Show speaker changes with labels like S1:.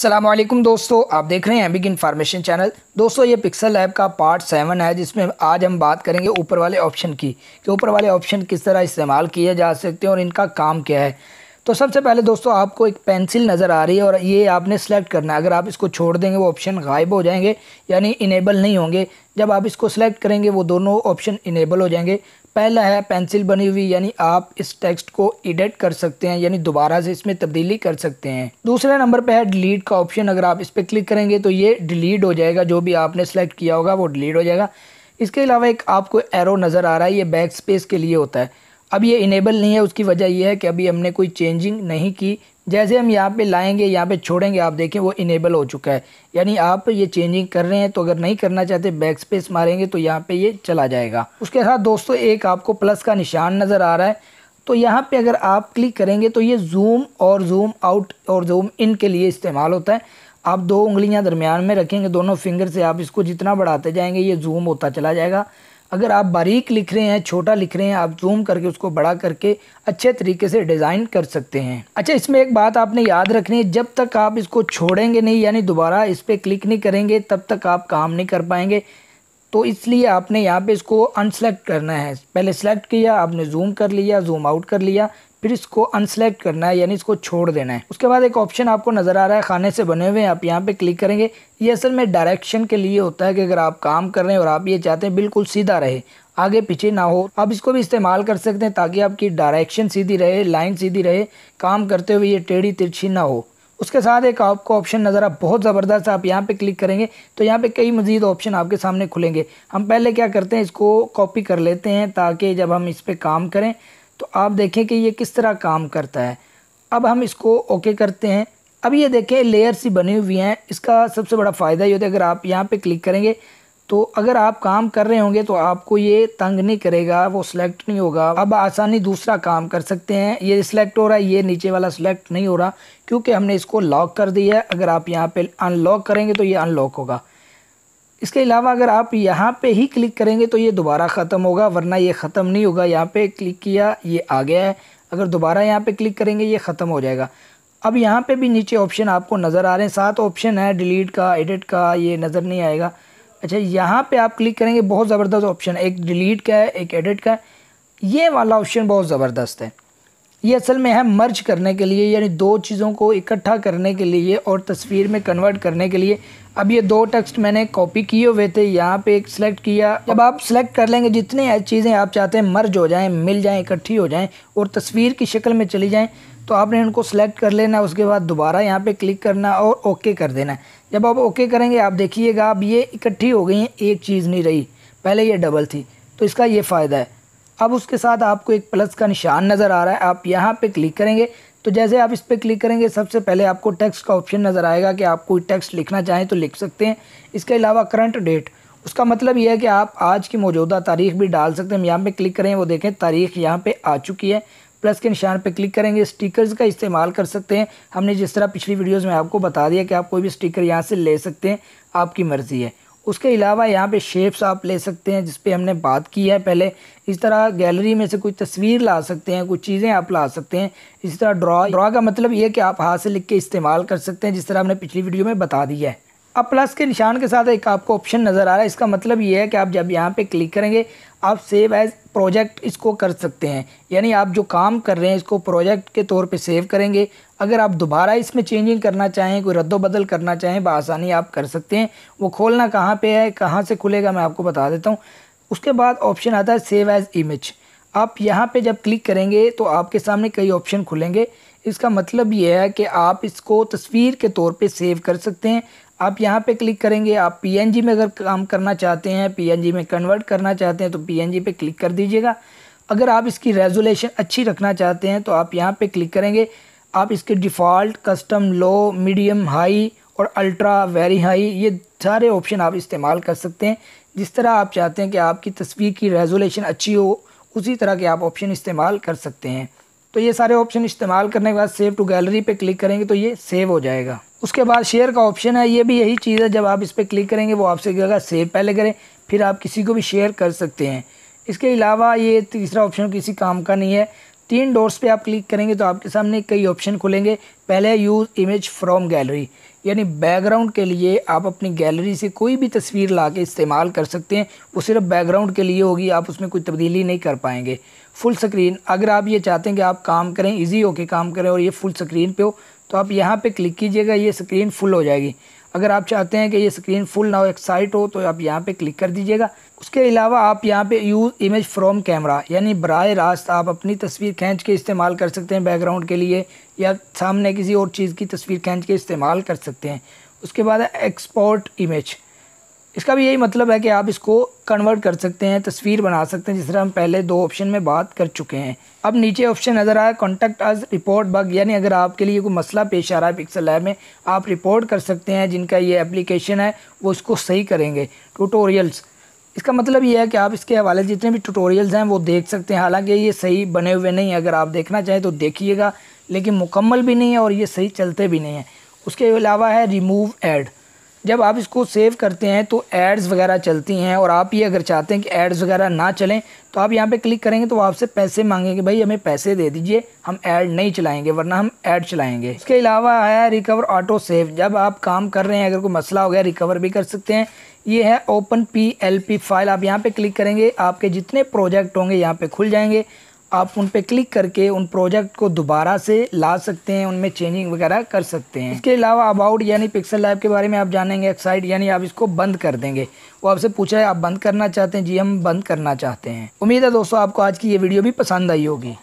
S1: असलम दोस्तों आप देख रहे हैं बिग इन्फॉर्मेशन चैनल दोस्तों ये पिक्सल लैब का पार्ट सेवन है जिसमें आज हम बात करेंगे ऊपर वाले ऑप्शन की कि ऊपर वाले ऑप्शन किस तरह इस्तेमाल किए जा सकते हैं और इनका काम क्या है तो सबसे पहले दोस्तों आपको एक पेंसिल नज़र आ रही है और ये आपने सेलेक्ट करना है अगर आप इसको छोड़ देंगे वो ऑप्शन गायब हो जाएंगे यानी इनेबल नहीं होंगे जब आप इसको सेलेक्ट करेंगे वो दोनों ऑप्शन इनेबल हो जाएंगे पहला है पेंसिल बनी हुई यानी आप इस टेक्स्ट को एडिट कर सकते हैं यानी दोबारा से इसमें तब्दीली कर सकते हैं दूसरे नंबर पे है डिलीट का ऑप्शन अगर आप इस पर क्लिक करेंगे तो ये डिलीट हो जाएगा जो भी आपने सेलेक्ट किया होगा वो डिलीट हो जाएगा इसके अलावा एक आपको एरो नज़र आ रहा है ये बैक स्पेस के लिए होता है अब ये इनेबल नहीं है उसकी वजह यह है कि अभी हमने कोई चेंजिंग नहीं की जैसे हम यहाँ पे लाएंगे यहाँ पे छोड़ेंगे आप देखें वो इनेबल हो चुका है यानी आप ये चेंजिंग कर रहे हैं तो अगर नहीं करना चाहते बैक स्पेस मारेंगे तो यहाँ पे ये चला जाएगा उसके साथ दोस्तों एक आपको प्लस का निशान नज़र आ रहा है तो यहाँ पे अगर आप क्लिक करेंगे तो ये जूम और जूम आउट और जूम इन के लिए इस्तेमाल होता है आप दो उंगलियाँ दरमियान में रखेंगे दोनों फिंगर से आप इसको जितना बढ़ाते जाएंगे ये जूम होता चला जाएगा अगर आप बारीक लिख रहे हैं छोटा लिख रहे हैं आप जूम करके उसको बड़ा करके अच्छे तरीके से डिज़ाइन कर सकते हैं अच्छा इसमें एक बात आपने याद रखनी है जब तक आप इसको छोड़ेंगे नहीं यानी दोबारा इस पर क्लिक नहीं करेंगे तब तक आप काम नहीं कर पाएंगे तो इसलिए आपने यहाँ पे इसको अनसेलेक्ट करना है पहले सेलेक्ट किया आपने जूम कर लिया जूम आउट कर लिया फिर इसको अनसेलेक्ट करना है यानी इसको छोड़ देना है उसके बाद एक ऑप्शन आपको नज़र आ रहा है खाने से बने हुए हैं आप यहाँ पे क्लिक करेंगे ये असल में डायरेक्शन के लिए होता है कि अगर आप काम कर रहे हैं और आप ये चाहते हैं बिल्कुल सीधा रहे आगे पीछे ना हो आप इसको भी इस्तेमाल कर सकते हैं ताकि आपकी डायरेक्शन सीधी रहे लाइन सीधी रहे काम करते हुए ये टेढ़ी तिरछी ना हो उसके साथ एक आपको ऑप्शन नज़र आ बहुत ज़बरदस्त आप यहाँ पे क्लिक करेंगे तो यहाँ पे कई मज़ीद ऑप्शन आपके सामने खुलेंगे हम पहले क्या करते हैं इसको कॉपी कर लेते हैं ताकि जब हम इस पर काम करें तो आप देखें कि ये किस तरह काम करता है अब हम इसको ओके करते हैं अब ये देखें लेयर सी बनी हुई हैं इसका सबसे बड़ा फ़ायदा ये होता है अगर आप यहाँ पे क्लिक करेंगे तो अगर आप काम कर रहे होंगे तो आपको ये तंग नहीं करेगा वो सिलेक्ट नहीं होगा अब आसानी दूसरा काम कर सकते हैं ये सिलेक्ट हो रहा है ये नीचे वाला सिलेक्ट नहीं हो रहा क्योंकि हमने इसको लॉक कर दिया है अगर आप यहाँ पर अनलॉक करेंगे तो ये अनलॉक होगा इसके अलावा अगर आप यहाँ पे ही क्लिक करेंगे तो ये दोबारा ख़त्म होगा वरना ये ख़त्म नहीं होगा यहाँ पे क्लिक किया ये आ गया है अगर दोबारा यहाँ पे क्लिक करेंगे ये ख़त्म हो जाएगा अब यहाँ पे भी नीचे ऑप्शन आपको नज़र आ रहे हैं सात ऑप्शन है डिलीट का एडिट का ये नज़र नहीं आएगा अच्छा यहाँ पर आप क्लिक करेंगे बहुत ज़बरदस्त ऑप्शन है एक डिलीट का है एक एडिट का है ये वाला ऑप्शन बहुत ज़बरदस्त है ये असल में है मर्ज करने के लिए यानी दो चीज़ों को इकट्ठा करने के लिए और तस्वीर में कन्वर्ट करने के लिए अब ये दो टेक्स्ट मैंने कॉपी किए हुए थे यहाँ पे एक सिलेक्ट किया जब आप सिलेक्ट कर लेंगे जितने चीज़ें आप चाहते हैं मर्ज हो जाएं मिल जाएं इकट्ठी हो जाएं और तस्वीर की शक्ल में चली जाएं तो आपने उनको सेलेक्ट कर लेना उसके बाद दोबारा यहाँ पे क्लिक करना और ओके कर देना जब आप ओके करेंगे आप देखिएगा अब ये इकट्ठी हो गई हैं एक चीज़ नहीं रही पहले ये डबल थी तो इसका ये फ़ायदा है अब उसके साथ आपको एक प्लस का निशान नज़र आ रहा है आप यहाँ पर क्लिक करेंगे तो जैसे आप इस पर क्लिक करेंगे सबसे पहले आपको टेक्स्ट का ऑप्शन नज़र आएगा कि आप कोई टेक्स्ट लिखना चाहें तो लिख सकते हैं इसके अलावा करंट डेट उसका मतलब यह है कि आप आज की मौजूदा तारीख भी डाल सकते हैं हम यहाँ पर क्लिक करें वो देखें तारीख यहाँ पर आ चुकी है प्लस के निशान पर क्लिक करेंगे स्टिकर्स का इस्तेमाल कर सकते हैं हमने जिस तरह पिछली वीडियोज़ में आपको बता दिया कि आप कोई भी स्टिकर यहाँ से ले सकते हैं आपकी मर्ज़ी है उसके अलावा यहाँ पे शेप्स आप ले सकते हैं जिस हमने बात की है पहले इस तरह गैलरी में से कुछ तस्वीर ला सकते हैं कुछ चीज़ें आप ला सकते हैं इस तरह ड्रा ड्रा का मतलब ये कि आप हाथ से लिख के इस्तेमाल कर सकते हैं जिस तरह हमने पिछली वीडियो में बता दिया है अब प्लस के निशान के साथ एक आपको ऑप्शन नज़र आ रहा है इसका मतलब ये है कि आप जब यहाँ पे क्लिक करेंगे आप सेव एज़ प्रोजेक्ट इसको कर सकते हैं यानी आप जो काम कर रहे हैं इसको प्रोजेक्ट के तौर पे सेव करेंगे अगर आप दोबारा इसमें चेंजिंग करना चाहें कोई रद्दोबदल करना चाहें बसानी आप कर सकते हैं वो खोलना कहाँ पर है कहाँ से खुलेगा मैं आपको बता देता हूँ उसके बाद ऑप्शन आता है सेव एज़ इमेज आप यहाँ पर जब क्लिक करेंगे तो आपके सामने कई ऑप्शन खुलेंगे इसका मतलब ये है कि आप इसको तस्वीर के तौर पे सेव कर सकते हैं आप यहाँ पे क्लिक करेंगे आप पीएनजी में अगर काम करना चाहते हैं पीएनजी में कन्वर्ट करना चाहते हैं तो पीएनजी पे क्लिक कर दीजिएगा अगर आप इसकी रेजोलेशन अच्छी रखना चाहते हैं तो आप यहाँ पे क्लिक करेंगे आप इसके default custom low medium high और अल्ट्रा वेरी हाई ये सारे ऑप्शन आप इस्तेमाल कर सकते हैं जिस तरह आप चाहते हैं कि आपकी तस्वीर की रेजोलेशन अच्छी हो उसी तरह के आप ऑप्शन इस्तेमाल कर सकते हैं तो ये सारे ऑप्शन इस्तेमाल करने के बाद सेव टू गैलरी पे क्लिक करेंगे तो ये सेव हो जाएगा उसके बाद शेयर का ऑप्शन है ये भी यही चीज़ है जब आप इस पर क्लिक करेंगे वो आपसे कहेगा सेव पहले करें फिर आप किसी को भी शेयर कर सकते हैं इसके अलावा ये तीसरा ऑप्शन किसी काम का नहीं है तीन डोर्स पे आप क्लिक करेंगे तो आपके सामने कई ऑप्शन खुलेंगे पहले यूज़ इमेज फ्रॉम गैलरी यानी बैकग्राउंड के लिए आप अपनी गैलरी से कोई भी तस्वीर ला के इस्तेमाल कर सकते हैं वो सिर्फ बैकग्राउंड के लिए होगी आप उसमें कोई तब्दीली नहीं कर पाएंगे फुल स्क्रीन अगर आप ये चाहते हैं कि आप काम करें ईजी होके काम करें और ये फुल स्क्रीन पर हो तो आप यहाँ पर क्लिक कीजिएगा ये स्क्रीन फुल हो जाएगी अगर आप चाहते हैं कि ये स्क्रीन फुल ना हो एक्साइट हो तो आप यहाँ पे क्लिक कर दीजिएगा उसके अलावा आप यहाँ पे यूज़ इमेज फ्रॉम कैमरा यानी बर रास्त आप अपनी तस्वीर खींच के इस्तेमाल कर सकते हैं बैकग्राउंड के लिए या सामने किसी और चीज़ की तस्वीर खींच के इस्तेमाल कर सकते हैं उसके बाद है एक्सपोर्ट इमेज इसका भी यही मतलब है कि आप इसको कन्वर्ट कर सकते हैं तस्वीर बना सकते हैं जिस तरह हम पहले दो ऑप्शन में बात कर चुके हैं अब नीचे ऑप्शन नज़र आया कॉन्टैक्ट आज रिपोर्ट बग यानी अगर आपके लिए कोई मसला पेश आ रहा है पिक्सल लैब में आप रिपोर्ट कर सकते हैं जिनका ये एप्लीकेशन है वो इसको सही करेंगे टूटोरियल्स इसका मतलब ये है कि आप इसके हवाले जितने भी टूटोरियल्स हैं वो देख सकते हैं हालांकि ये सही बने हुए नहीं अगर आप देखना चाहें तो देखिएगा लेकिन मुकम्मल भी नहीं है और ये सही चलते भी नहीं हैं उसके अलावा है रिमूव एड जब आप इसको सेव करते हैं तो एड्स वगैरह चलती हैं और आप ये अगर चाहते हैं कि एड्स वगैरह ना चलें तो आप यहाँ पे क्लिक करेंगे तो आपसे पैसे मांगेंगे भाई हमें पैसे दे दीजिए हम ऐड नहीं चलाएंगे वरना हम ऐड चलाएंगे इसके अलावा आया रिकवर ऑटो सेव जब आप काम कर रहे हैं अगर कोई मसला हो गया रिकवर भी कर सकते हैं ये है open P L P file आप यहाँ पर क्लिक करेंगे आपके जितने प्रोजेक्ट होंगे यहाँ पर खुल जाएंगे आप उन पे क्लिक करके उन प्रोजेक्ट को दोबारा से ला सकते हैं उनमें चेंजिंग वगैरह कर सकते हैं इसके अलावा अबाउट यानी पिक्सल लाइव के बारे में आप जानेंगे एक्साइड यानी आप इसको बंद कर देंगे वो आपसे पूछा है आप बंद करना चाहते हैं जी हम बंद करना चाहते हैं उम्मीद है दोस्तों आपको आज की ये वीडियो भी पसंद आई होगी